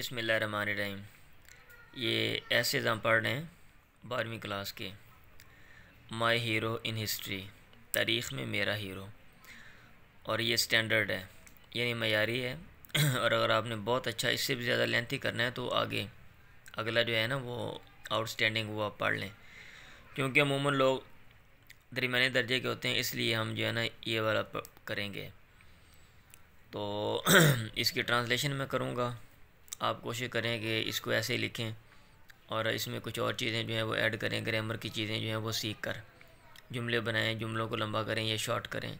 बसमीम ये ऐसे जहाँ पढ़ रहे हैं बारहवीं क्लास के माय हीरो इन हिस्ट्री तारीख़ में मेरा हीरो और ये स्टैंडर्ड है यानी मैारी है और अगर आपने बहुत अच्छा इससे भी ज़्यादा लेंथी करना है तो आगे अगला जो है ना वो आउटस्टैंडिंग वो आप पढ़ लें क्योंकि अमूमन लोग दरमिया दर्जे के होते हैं इसलिए हम जो है ना ये वाला करेंगे तो इसकी ट्रांसलेशन मैं करूँगा आप कोशिश करें कि इसको ऐसे लिखें और इसमें कुछ और चीज़ें जो हैं वो ऐड करें ग्रामर की चीज़ें जो हैं वो सीख कर जुमले बनाएं जुमलों को लंबा करें या शॉर्ट करें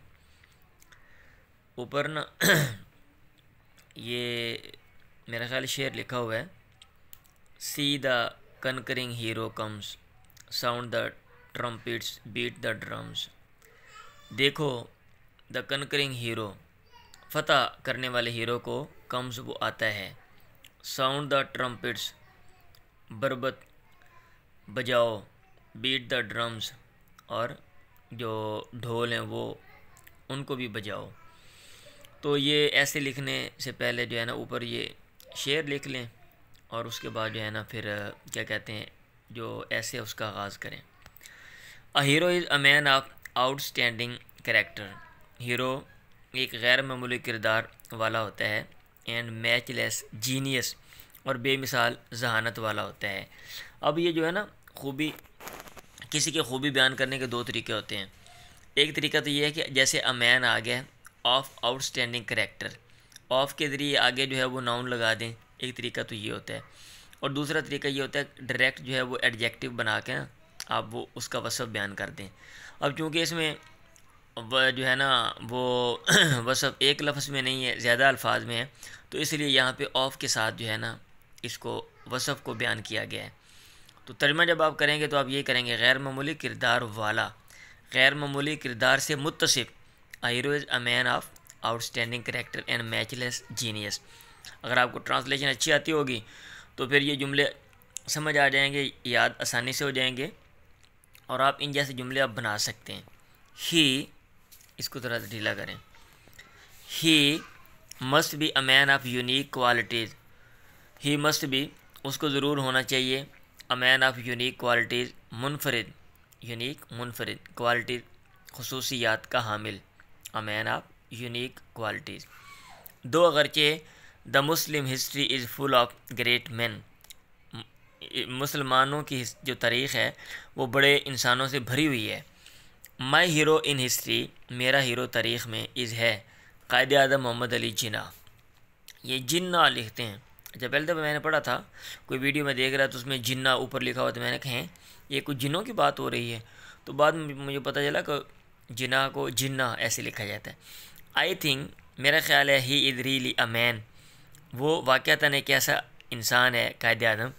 ऊपर ना ये मेरा ख्याल शेर लिखा हुआ है see the conquering hero comes sound the trumpets beat the drums देखो द कनकरिंग हीरो फतह करने वाले हीरो को कम्स वो आता है साउंड द ट्रम्पिट्स बरबत बजाओ बीट द ड्रम्स और जो ढोल हैं वो उनको भी बजाओ तो ये ऐसे लिखने से पहले जो है ना ऊपर ये शेर लिख लें और उसके बाद जो है ना फिर क्या कहते हैं जो ऐसे उसका आगाज़ करें a hero is a man of outstanding character hero एक गैर मामूली किरदार वाला होता है एंड मैचलेस जीनियस और बेमिसाल जहानत वाला होता है अब ये जो है ना खूबी किसी की खूबी बयान करने के दो तरीके होते हैं एक तरीका तो ये है कि जैसे अ मैन आ गया ऑफ आउटस्टैंडिंग करेक्टर ऑफ के ज़रिए आगे जो है वो नाउन लगा दें एक तरीका तो ये होता है और दूसरा तरीका ये होता है डायरेक्ट जो है वो एडजेक्टिव बना के ना आप वो उसका वसफ़ बयान कर दें अब चूँकि इसमें जो है ना वो वसफ़ एक लफ्ज़ में नहीं है ज़्यादा अल्फाज में है तो इसलिए यहाँ पे ऑफ़ के साथ जो है ना इसको वसफ़ को बयान किया गया है तो तर्जमा जब आप करेंगे तो आप ये करेंगे गैर मामूली किरदार वाला गैर मामूली किरदार से मुतसिफ hero is a man of outstanding character and matchless genius अगर आपको ट्रांसलेशन अच्छी आती होगी तो फिर ये जुमले समझ आ जाएंगे याद आसानी से हो जाएंगे और आप इन जैसे जुमले आप बना सकते हैं ही इसको थोड़ा ढीला करें he must be a man of unique qualities he must be उसको ज़रूर होना चाहिए a man of unique qualities मुनफरद यूनिक मुनफरद क्वालिटी खसूसियात का हामिल a man of unique qualities दो अगरचे the Muslim history is full of great man मुसलमानों की जो तारीख़ है वो बड़े इंसानों से भरी हुई है माई हीरो इन हिस्ट्री मेरा हीरो तारीख़ में इज़ है कायद अदम मोहम्मद अली जिना ये जिन्ना लिखते हैं जब अच्छा, पहले तो मैंने पढ़ा था कोई वीडियो में देख रहा तो उसमें जिन्ना ऊपर लिखा हुआ तो मैंने कहें ये कुछ जिन्नों की बात हो रही है तो बाद में मुझे पता चला कि जिना को जिन्ना ऐसे लिखा जाता है आई थिंक मेरा ख्याल है he is really a man वो वाक़ता एक ऐसा इंसान है कायद अदम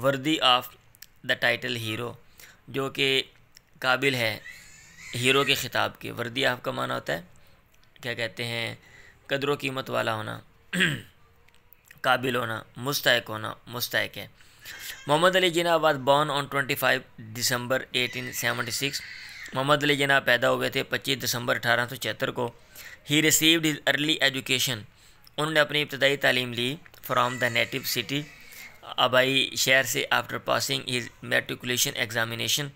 worthy of the title hero जो कि काबिल है हीरो के ख़िताब के वर्दी आपका माना होता है क्या कहते हैं कदर कीमत वाला होना काबिल होना मुस्तक होना मुस्तक है Mohammad Ali Jinnah was born on 25 December six Mohammad Ali Jinnah पैदा हुए थे पच्चीस दिसंबर अठारह सौ छिहत्तर को he received his early education उन्होंने अपनी इब्तदाई तालीम ली फ्राम द नेटिव सिटी आबाई शहर से after passing his matriculation examination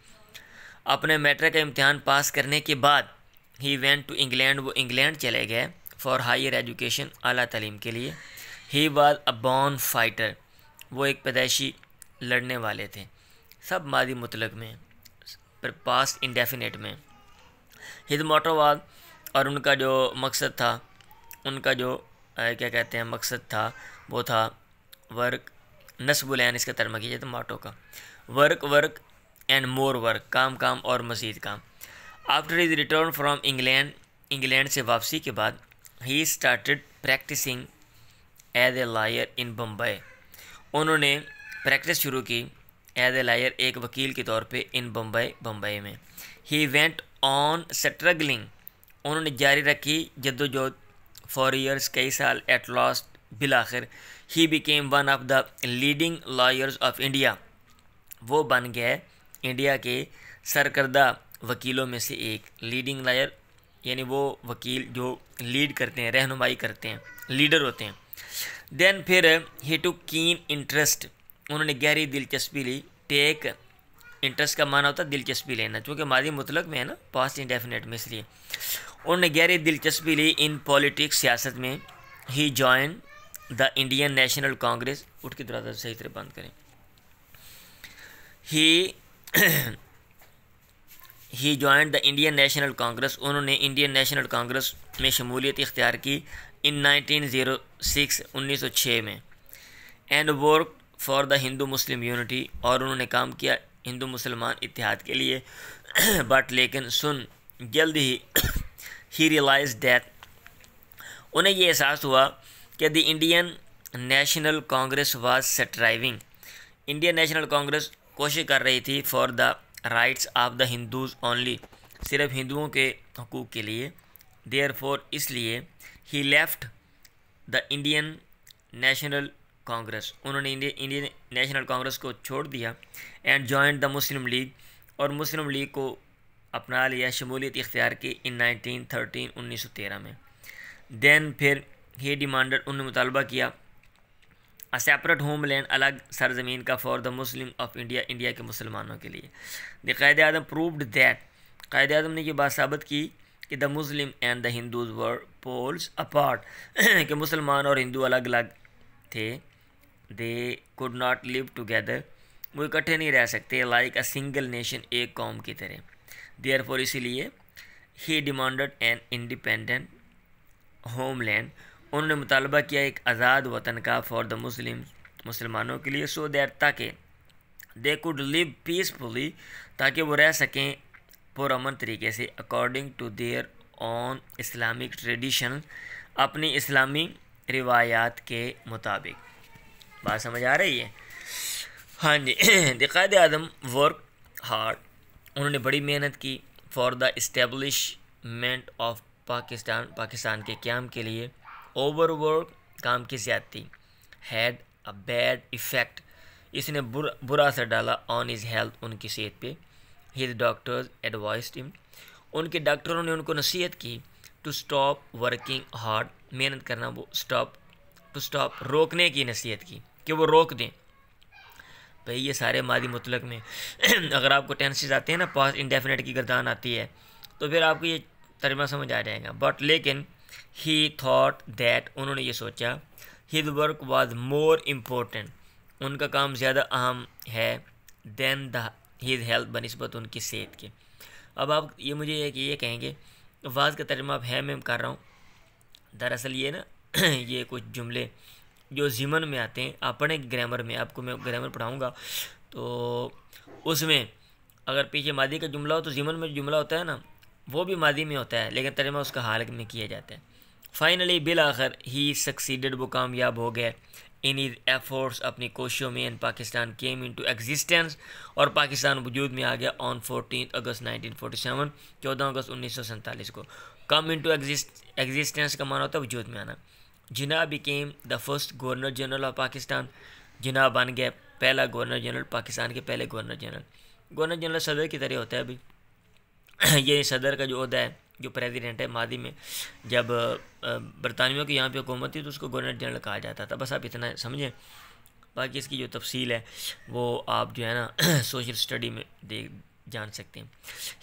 अपने मैट्रिक का इम्तहान पास करने के बाद ही वेंट टू इंग्लैंड वो इंग्लैंड चले गए फॉर हायर एजुकेशन अली तलीम के लिए ही वाज अ बॉर्न फाइटर वो एक पैदाइशी लड़ने वाले थे सब मादी मुतलक में पर पास इंडेफिनेट में हिद मोटोवाद और उनका जो मकसद था उनका जो आ, क्या कहते हैं मकसद था वो था वर्क नस्बुलैन इसका तर्मा कीजिए तो माटो का work work and more work काम काम और मज़ीद काम after his return from England England से वापसी के बाद he started practising as a lawyer in Bombay उन्होंने प्रैक्टिस शुरू की एज ए लायर एक वकील के तौर पे इन बम्बई बम्बई में ही वेंट ऑन स्ट्रगलिंग उन्होंने जारी रखी जद्दोजहद फॉर ईयर्स कई साल एट लास्ट बिलाखिर he became one of the leading lawyers of India वो बन गए इंडिया के सरकर्दा वकीलों में से एक लीडिंग लायर यानी वो वकील जो लीड करते हैं रहनुमाई करते हैं लीडर होते हैं देन फिर ही टू कीन इंटरेस्ट उन्होंने गहरी दिलचस्पी ली टेक इंटरेस्ट का माना होता है दिलचस्पी लेना चूँकि माध्यम मुतलक में है ना पास्ट इंडेफिनेट में इसलिए उन्होंने गहरी दिलचस्पी ली इन पॉलिटिक्स सियासत में he join the Indian National Congress उठ के दरवाजा सही तरह बंद करें he he joined the Indian National Congress उन्होंने इंडियन नेशनल कांग्रेस में शमूलियत इख्तियार की इन 1906 1906 में and work for the Hindu Muslim unity और उन्होंने काम किया हिंदू मुसलमान इतिहाद के लिए बट लेकिन सुन जल्द ही ही रियलाइज डैथ उन्हें ये एहसास हुआ कि the Indian National Congress was striving Indian National Congress कोशिश कर रही थी for the rights of the Hindus only सिर्फ हिंदुओं के हकूक़ के लिए देयर फॉर इसलिए he left the Indian National Congress उन्होंने इंडियन नेशनल कांग्रेस को छोड़ दिया and join the Muslim League और मुस्लिम लीग को अपना लिया शमूलियत इख्तियार की इन 1913 1913 में दैन फिर ही डिमांडर उन्होंने मुतालबा किया अ सेपरेट होम लैंड अलग सरजमीन का for the Muslim of India India के मुसलमानों के लिए द कैद आदम प्रूवड दैट कायद आदम ने यह बात साबित की कि the Muslim and the Hindus were poles apart कि मुसलमान और हिंदू अलग अलग थे they could not live together वो इकट्ठे नहीं रह सकते लाइक अ सिंगल नेशन एक कौम की तरह देयर फॉर इसीलिए he demanded an independent homeland उन्होंने मुतालबा किया एक आज़ाद वतन का फॉर द मुस्लिम मुसलमानों के लिए सो दैट ताकि दे कुड लिव पीसफुली ताकि वो रह सकें पुरमन तरीके से according to their own Islamic tradition अपनी इस्लामी रिवायात के मुताबिक बात समझ आ रही है हाँ जी दिकायद आदम वर्क हार्ड उन्होंने बड़ी मेहनत की for the establishment of Pakistan Pakistan के क्याम के लिए ओवरवर्क काम की ज्यादती हैड अ बैड इफ़ेक्ट इसने बुर, बुरा असर डाला ऑन इज़ हेल्थ उनकी सेहत पे हिज डॉक्टर्स एडवाइस टीम उनके डॉक्टरों ने उनको नसीहत की टू स्टॉप वर्किंग हार्ड मेहनत करना वो स्टॉप टू स्टॉप रोकने की नसीहत की कि वो रोक दें भाई ये सारे मादी मुतलक में अगर आपको टेंसेज आते हैं ना पास इंडेफिनेट की गर्दान आती है तो फिर आपको ये तर्जमा समझ आ जाएगा बट लेकिन ही थाट दैट उन्होंने ये सोचा his work was more important उनका काम ज़्यादा अहम है दैन द हिज हेल्थ बनस्बत उनकी सेहत के अब आप ये मुझे ये कि ये कहेंगे वाज का तर्जमा आप है मैं कर रहा हूँ दरअसल ये ना ये कुछ जुमले जो ज़िमन में आते हैं अपने ग्रामर में आपको मैं ग्रामर पढ़ाऊँगा तो उसमें अगर पीछे मादी का जुमला हो तो ज़िमन में जुमला होता है ना वो भी मादी में होता है लेकिन तर्जमा उसका हाल में किया जाता है फाइनली बिल आखिर ही सक्सीडेड वो कामयाब हो गए इन इज एफर्ट्स अपनी कोशिशों में in Pakistan came into existence और पाकिस्तान वजूद में आ गया on fourteen August nineteen forty seven चौदह अगस्त उन्नीस सौ सैंतालीस को कम इन टू एग्जिस्टेंस का माना होता है वजूद में आना Jinnah became the first governor general of Pakistan Jinnah बन गया पहला गवर्नर जनरल पाकिस्तान के पहले गवर्नर जनरल गवर्नर जनरल सदर की तरह होता है अभी ये सदर का जो अहदा है जो प्रेसिडेंट है मादी में जब बरतानियों की यहाँ पे हुकूमत थी तो उसको गवर्नर जनरल कहा जाता था बस आप इतना समझें बाकी इसकी जो तफसील है वो आप जो है ना सोशल स्टडी में देख जान सकते हैं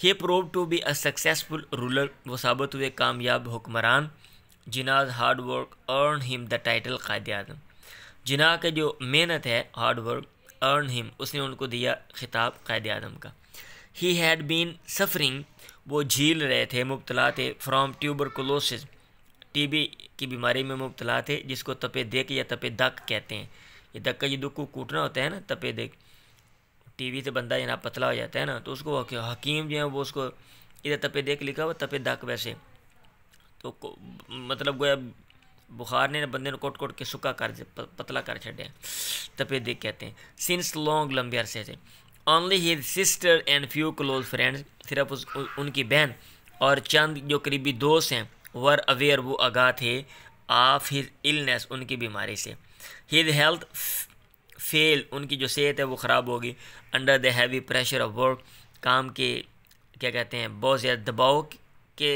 he prove to be a successful ruler वो साबित हुए कामयाब हुक्मरान Jinnah's hard work earn him the title Quaid Azam Jinnah का जो मेहनत है हार्ड वर्क अर्न हिम उसने उनको दिया खिताब कायद आजम का ही हैड बीन सफरिंग वो झील रहे थे मुबतला थे फ्राम टी टीबी की बीमारी में मुबतला थे जिसको तपे देख या तपे दक कहते हैं ये दक का ये दुख को कूटना होता है ना तपे देख टीवी से बंदा जना पतला हो जाता है ना तो उसको हकीम जो है वो उसको इधर तपे देख लिखा हुआ तपे दक वैसे तो मतलब गोया बुखार ने बंदे ने कोट कोट के सुखा कर पतला कर छे तपे देख कहते हैं सिंस लॉन्ग लंबे अरसे से only his sister and few close friends सिर्फ उस उनकी बहन और चंद जो करीबी दोस्त हैं वर अवेयर वो आगा थे ऑफ हिज इलनेस उनकी बीमारी से हिज हेल्थ फेल उनकी जो सेहत है वो ख़राब होगी under the heavy pressure of work काम के क्या कहते हैं बहुत ज़्यादा दबाव के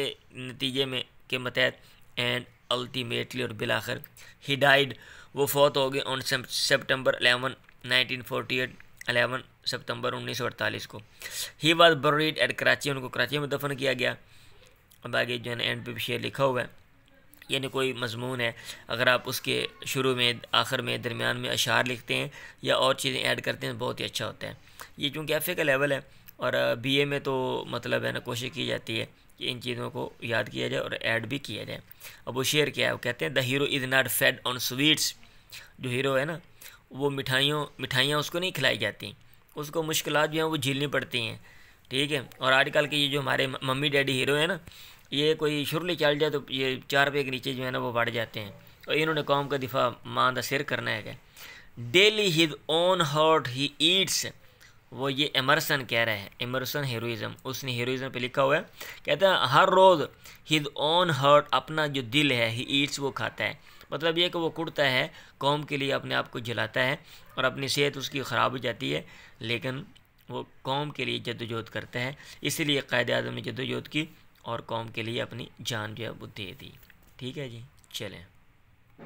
नतीजे में के मतहत एंड अल्टीमेटली और बिलाखर ही डाइड वो फौत हो गए on September eleven nineteen forty eight eleven सितंबर 1948 को he was buried at Karachi उनको कराची में दफन किया गया अब आगे जो है ना एंड पे भी शेयर लिखा हुआ है यानी कोई मजमून है अगर आप उसके शुरू में आखिर में दरमियान में अशार लिखते हैं या और चीज़ें ऐड करते हैं तो बहुत ही अच्छा होता है ये चूँकि एफ़ का लेवल है और ए में तो मतलब है ना कोशिश की जाती है कि इन चीज़ों को याद किया जाए और ऐड भी किया जाए अब वो शेयर क्या है वो कहते हैं the hero is not fed on sweets जो हीरो है ना वो मिठाइयों मिठाइयाँ उसको नहीं खिलाई जाती उसको मुश्किल जो हैं वो झेलनी पड़ती हैं ठीक है और आजकल के ये जो हमारे मम्मी डैडी हीरो हैं ना ये कोई शुरू चल जाए तो ये चार रुपये के नीचे जो है ना वो बढ़ जाते हैं और इन्होंने कौम का दिफा मां का सिर करना है daily his own heart he eats वो ये एमरसन कह रहे हैं एमरसन हीरोइज़म उसने हीरोइज़म पे लिखा हुआ है कहता है हर रोज़ हिज ओन हर्ट अपना जो दिल है ही ईट्स वो खाता है मतलब ये कि वो कुड़ता है कौम के लिए अपने आप को जलाता है और अपनी सेहत उसकी ख़राब हो जाती है लेकिन वो कौम के लिए जदोजहद करता है इसीलिए कायद अजम ने जदोजहद की और कौम के लिए अपनी जान जो है वो दे दी ठीक है जी चलें